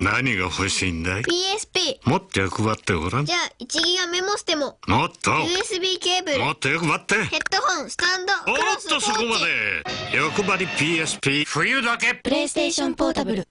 何が欲しいんだい ?PSP。もっと欲張ってごらん。じゃあ、1ギガメモしても。もっと !USB ケーブル。もっと欲張ってヘッドホン、スタンド、おっとそこまで欲張り PSP、冬だけプレイステーションポータブル。